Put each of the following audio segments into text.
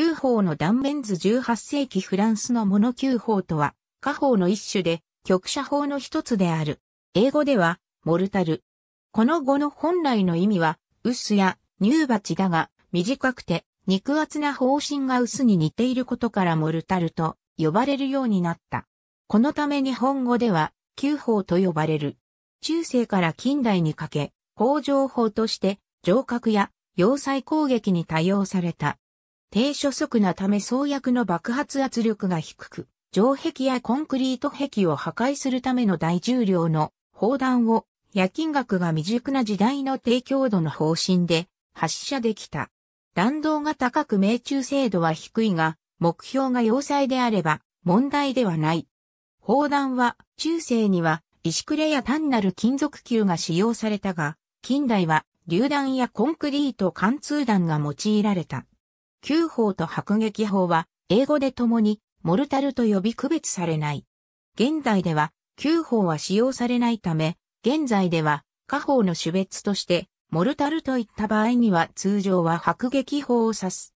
旧法の断面図18世紀フランスのモノ旧法とは、下法の一種で、局者法の一つである。英語では、モルタル。この語の本来の意味は、薄や乳鉢だが、短くて、肉厚な方針が薄に似ていることからモルタルと呼ばれるようになった。このため日本語では、旧法と呼ばれる。中世から近代にかけ、工場法として、城郭や要塞攻撃に多用された。低初速なため創薬の爆発圧力が低く、城壁やコンクリート壁を破壊するための大重量の砲弾を夜勤学が未熟な時代の低強度の方針で発射できた。弾道が高く命中精度は低いが、目標が要塞であれば問題ではない。砲弾は中世には石くれや単なる金属球が使用されたが、近代は榴弾やコンクリート貫通弾が用いられた。旧法と迫撃法は、英語で共に、モルタルと呼び区別されない。現代では、旧法は使用されないため、現在では、下法の種別として、モルタルといった場合には通常は迫撃法を指す。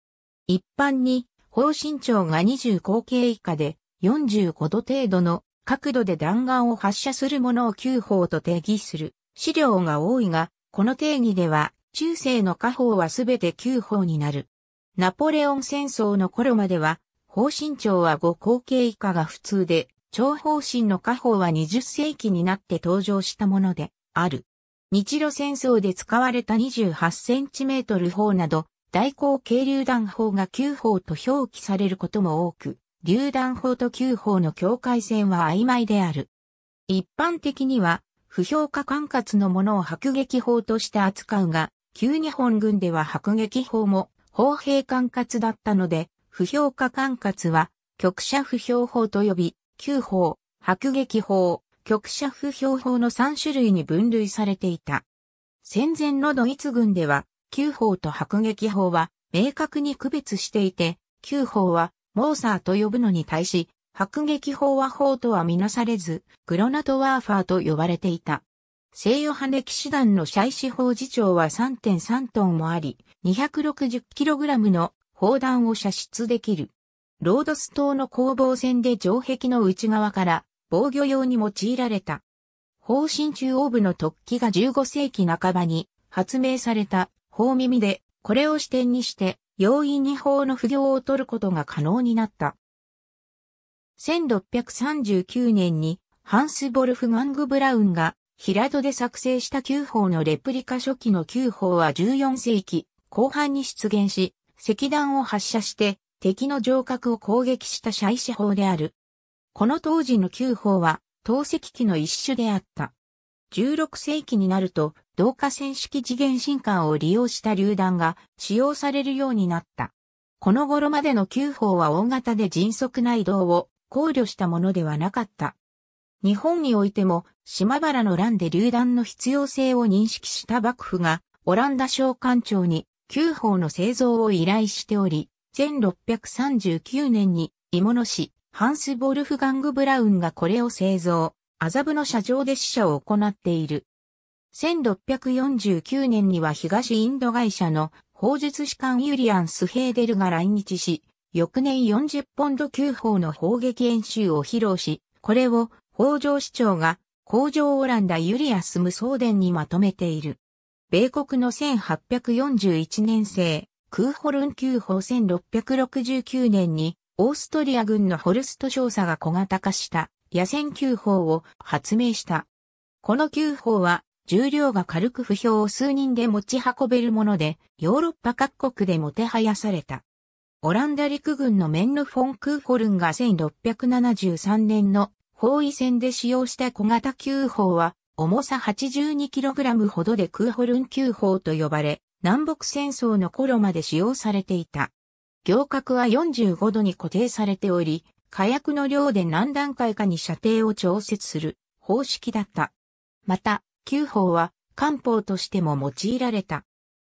一般に、砲身長が20口径以下で45度程度の角度で弾丸を発射するものを旧砲と定義する資料が多いが、この定義では中世の下砲はすべて旧砲になる。ナポレオン戦争の頃までは、方針長は5後継以下が普通で、長方針の下方は20世紀になって登場したものである。日露戦争で使われた2 8トル砲など、大口径榴弾砲が9砲と表記されることも多く、榴弾砲と9砲の境界線は曖昧である。一般的には、不評価管轄のものを迫撃砲として扱うが、旧日本軍では迫撃砲も公平管轄だったので、不評価管轄は、局者不評法と呼び、旧法、迫撃法、局者不評法の3種類に分類されていた。戦前のドイツ軍では、旧法と迫撃法は明確に区別していて、旧法はモーサーと呼ぶのに対し、迫撃法は法とはみなされず、グロナトワーファーと呼ばれていた。西洋派歴史団のシャイ司法次長は3.3トンもあり、260kg の砲弾を射出できる。ロードス島の攻防戦で城壁の内側から防御用に用いられた。方針中央部の突起が15世紀半ばに発明された砲耳で、これを視点にして容易に砲の不行を取ることが可能になった。1639年にハンス・ボルフ・ガング・ブラウンが平戸で作成した旧砲のレプリカ初期の旧砲は14世紀後半に出現し、石弾を発射して敵の城郭を攻撃した射ャ砲である。この当時の旧砲は投石機の一種であった。16世紀になると、同化線式次元進化を利用した榴弾が使用されるようになった。この頃までの旧砲は大型で迅速な移動を考慮したものではなかった。日本においても島原の乱で榴弾の必要性を認識した幕府がオランダ商館長に9方の製造を依頼しており、1639年にイモノ師ハンス・ボルフガング・ブラウンがこれを製造、アザブの車上で死者を行っている。1649年には東インド会社の砲術士官ユリアン・スヘーデルが来日し、翌年40ポンド級砲の砲撃演習を披露し、これを北条市長が工場オランダユリアス・ムソーデンにまとめている。米国の1841年製、クーホルン級砲1669年に、オーストリア軍のホルスト少佐が小型化した野戦級砲を発明した。この級砲は重量が軽く不評を数人で持ち運べるもので、ヨーロッパ各国でもてはやされた。オランダ陸軍のメンル・フォン・クーホルンが1673年の包囲戦で使用した小型級砲は、重さ 82kg ほどで空ホルン9。砲と呼ばれ、南北戦争の頃まで使用されていた。行角は45度に固定されており、火薬の量で何段階かに射程を調節する方式だった。また、旧砲は漢方としても用いられた。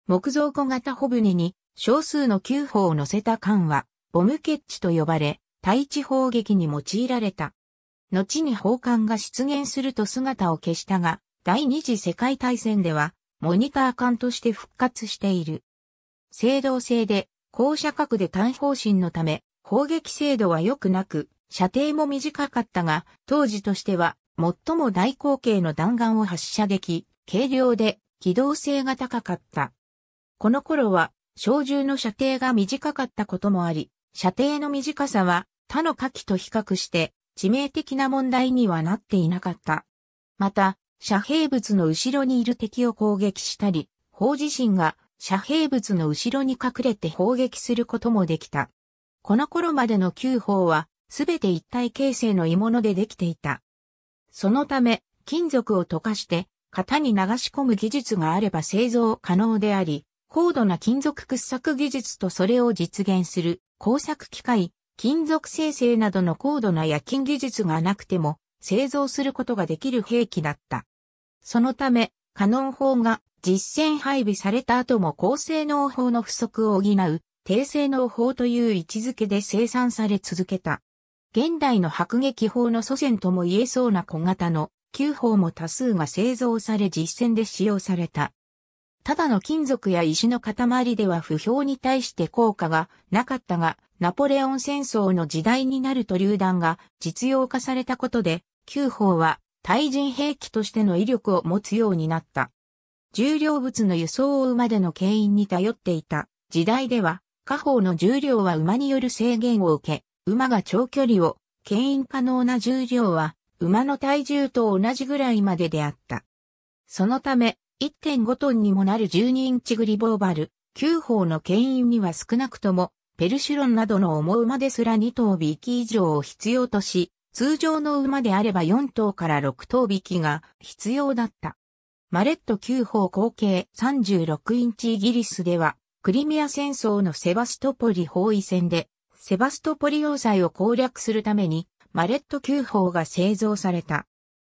木造小型帆船に少数の9。砲を乗せた艦は、ボムケッチと呼ばれ、対地砲撃に用いられた。後に砲艦が出現すると姿を消したが、第二次世界大戦では、モニター艦として復活している。制動制で、高射角で単方針のため、攻撃精度は良くなく、射程も短かったが、当時としては、最も大口径の弾丸を発射でき、軽量で機動性が高かった。この頃は、小銃の射程が短かったこともあり、射程の短さは他の火器と比較して致命的な問題にはなっていなかった。また、遮蔽物の後ろにいる敵を攻撃したり、砲自身が遮蔽物の後ろに隠れて砲撃することもできた。この頃までの旧砲は、すべて一体形成の鋳物でできていた。そのため、金属を溶かして、型に流し込む技術があれば製造可能であり、高度な金属掘削技術とそれを実現する工作機械、金属生成などの高度な夜勤技術がなくても製造することができる兵器だった。そのため、カノン砲が実戦配備された後も高性能砲の不足を補う低性能砲という位置づけで生産され続けた。現代の迫撃砲の祖先とも言えそうな小型の旧砲も多数が製造され実戦で使用された。ただの金属や石の塊では不評に対して効果がなかったが、ナポレオン戦争の時代になると榴弾が実用化されたことで、旧砲は対人兵器としての威力を持つようになった。重量物の輸送を馬での牽引に頼っていた時代では、下方の重量は馬による制限を受け、馬が長距離を牽引可能な重量は馬の体重と同じぐらいまでであった。そのため、1.5トンにもなる12インチグリボーバル、9砲の牽引には少なくとも、ペルシュロンなどの重馬ですら2頭引き以上を必要とし、通常の馬であれば4頭から6頭引きが必要だった。マレット9方後継36インチイギリスでは、クリミア戦争のセバストポリ包囲戦で、セバストポリ要塞を攻略するために、マレット9砲が製造された。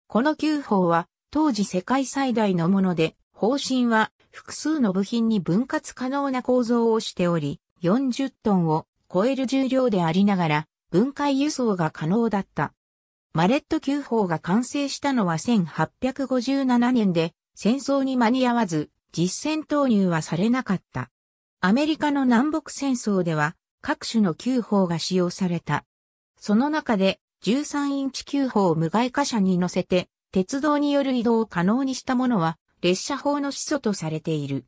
この9砲は、当時世界最大のもので、方針は複数の部品に分割可能な構造をしており、40トンを超える重量でありながら、分解輸送が可能だった。マレット9砲が完成したのは1857年で、戦争に間に合わず、実戦投入はされなかった。アメリカの南北戦争では、各種の9砲が使用された。その中で、13インチ9砲を無害貨車に乗せて、鉄道による移動を可能にしたものは、列車法の始祖とされている。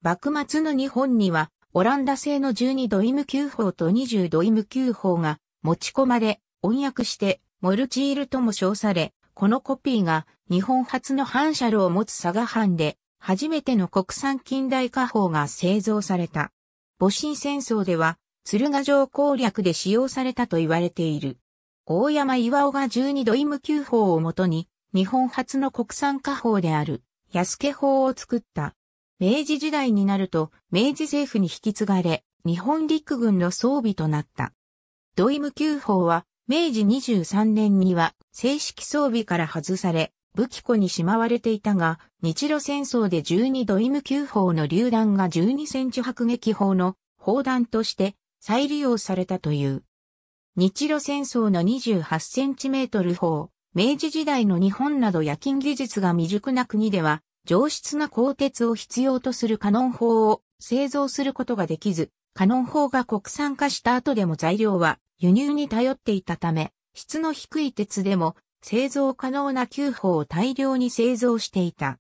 幕末の日本には、オランダ製の12ドイム級法と20ドイム級法が持ち込まれ、翻訳してモルチールとも称され、このコピーが日本初の反射炉を持つ佐賀藩で、初めての国産近代化法が製造された。戊辰戦争では、鶴ヶ城攻略で使用されたと言われている。大山岩尾が12ドイム級法をもとに、日本初の国産家宝である、安家宝を作った。明治時代になると、明治政府に引き継がれ、日本陸軍の装備となった。ドイム給砲は、明治23年には正式装備から外され、武器庫にしまわれていたが、日露戦争で12ドイム級砲の榴弾が12センチ迫撃砲の砲弾として再利用されたという。日露戦争の28センチメートル砲、明治時代の日本など夜勤技術が未熟な国では、上質な鋼鉄を必要とするカノン砲を製造することができず、カノン砲が国産化した後でも材料は輸入に頼っていたため、質の低い鉄でも製造可能な9砲を大量に製造していた。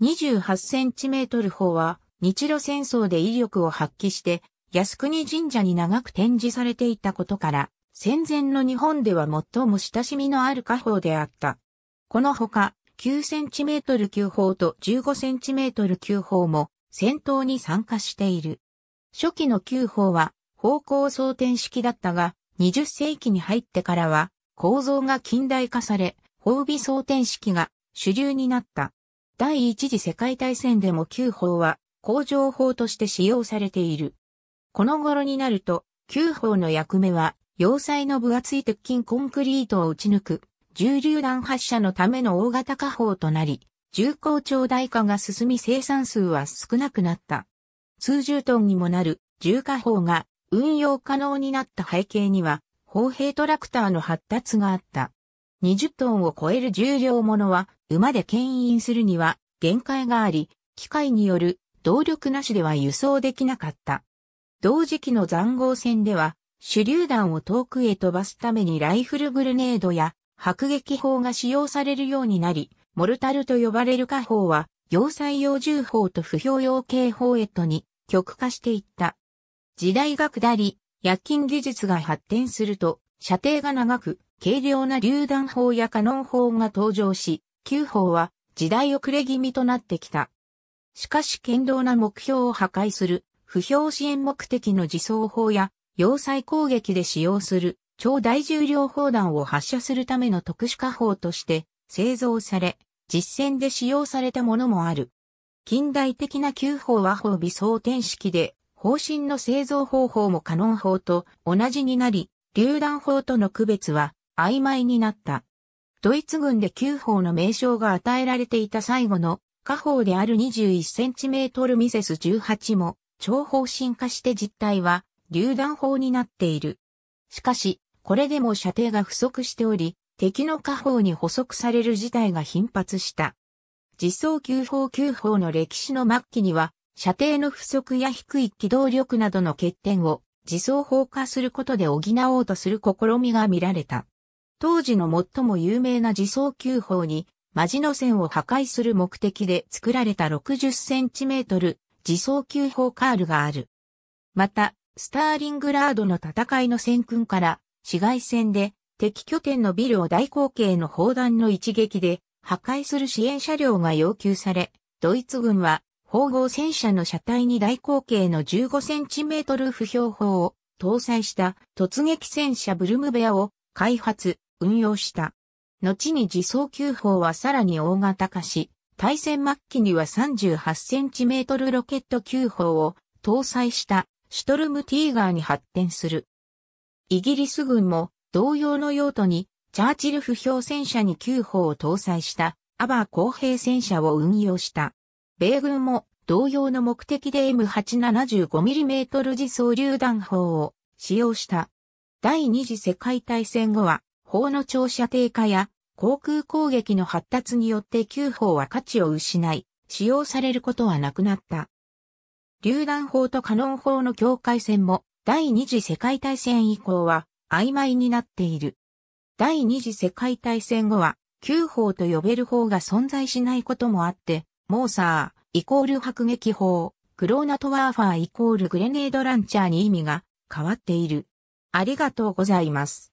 28センチメートル砲は日露戦争で威力を発揮して靖国神社に長く展示されていたことから戦前の日本では最も親しみのある火砲であった。このほか、9センチメートル級砲と15センチメートル級砲も戦闘に参加している。初期の旧砲は方向装填式だったが、20世紀に入ってからは構造が近代化され、砲備装填式が主流になった。第一次世界大戦でも旧砲は工場砲として使用されている。この頃になると、旧砲の役目は要塞の分厚い鉄筋コンクリートを打ち抜く、重榴弾発射のための大型火砲となり、重工長大化が進み生産数は少なくなった。数十トンにもなる重火砲が運用可能になった背景には、砲兵トラクターの発達があった。20トンを超える重量ものは、馬で牽引するには限界があり、機械による動力なしでは輸送できなかった。同時期の残壕戦では、手榴弾を遠くへ飛ばすためにライフルグレネードや迫撃砲が使用されるようになり、モルタルと呼ばれる火砲は、要塞用銃砲と不評用警砲へとに極化していった。時代が下り、薬金技術が発展すると、射程が長く、軽量な榴弾砲やカノン砲が登場し、旧砲は時代遅れ気味となってきた。しかし堅牢な目標を破壊する、不評支援目的の自走砲や要塞攻撃で使用する超大重量砲弾を発射するための特殊火砲として製造され、実戦で使用されたものもある。近代的な旧砲は砲微装填式で、砲身の製造方法もカノン砲と同じになり、榴弾砲との区別は曖昧になった。ドイツ軍で旧砲の名称が与えられていた最後の火砲である 21cm ミセス18も、超方進化して実態は榴弾砲になっている。しかし、これでも射程が不足しており、敵の火砲に捕捉される事態が頻発した。実装急砲急砲の歴史の末期には、射程の不足や低い機動力などの欠点を自走砲化することで補おうとする試みが見られた。当時の最も有名な自走急砲に、マジノ線を破壊する目的で作られた60センチメートル自走急砲カールがある。また、スターリングラードの戦いの戦訓から、市街戦で敵拠点のビルを大口径の砲弾の一撃で破壊する支援車両が要求され、ドイツ軍は砲号戦車の車体に大口径の15センチメートル不標砲を搭載した突撃戦車ブルムベアを開発、運用した。後に自走急砲はさらに大型化し、対戦末期には38センチメートルロケット急砲を搭載したシュトルムティーガーに発展する。イギリス軍も同様の用途にチャーチル不評戦車に9砲を搭載したアバー公平戦車を運用した。米軍も同様の目的で M875mm 自走榴弾砲を使用した。第二次世界大戦後は砲の長射低下や航空攻撃の発達によって9砲は価値を失い、使用されることはなくなった。榴弾砲とカノン砲の境界線も第二次世界大戦以降は曖昧になっている。第二次世界大戦後は、旧砲と呼べる砲が存在しないこともあって、モーサー、イコール迫撃砲、クローナトワーファーイコールグレネードランチャーに意味が変わっている。ありがとうございます。